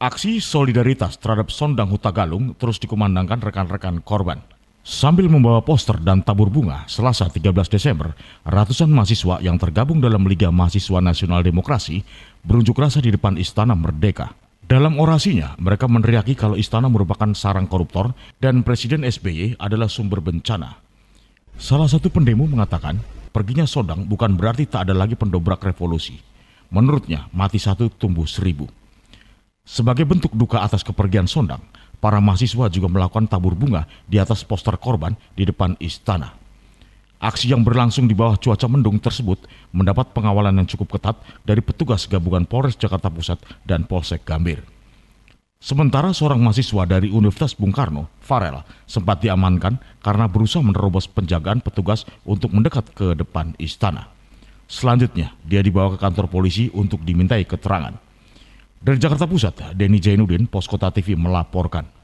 Aksi solidaritas terhadap Sondang Huta Galung terus dikumandangkan rekan-rekan korban. Sambil membawa poster dan tabur bunga, Selasa 13 Desember, ratusan mahasiswa yang tergabung dalam Liga Mahasiswa Nasional Demokrasi berunjuk rasa di depan Istana Merdeka. Dalam orasinya, mereka meneriaki kalau istana merupakan sarang koruptor dan Presiden SBY adalah sumber bencana. Salah satu pendemo mengatakan, perginya Sondang bukan berarti tak ada lagi pendobrak revolusi. Menurutnya, mati satu tumbuh seribu. Sebagai bentuk duka atas kepergian Sondang, para mahasiswa juga melakukan tabur bunga di atas poster korban di depan istana. Aksi yang berlangsung di bawah cuaca mendung tersebut mendapat pengawalan yang cukup ketat dari petugas gabungan Polres Jakarta Pusat dan Polsek Gambir. Sementara seorang mahasiswa dari Universitas Bung Karno, Farel, sempat diamankan karena berusaha menerobos penjagaan petugas untuk mendekat ke depan istana. Selanjutnya, dia dibawa ke kantor polisi untuk dimintai keterangan. Dari Jakarta Pusat, Denny Jainuddin, Poskota TV melaporkan.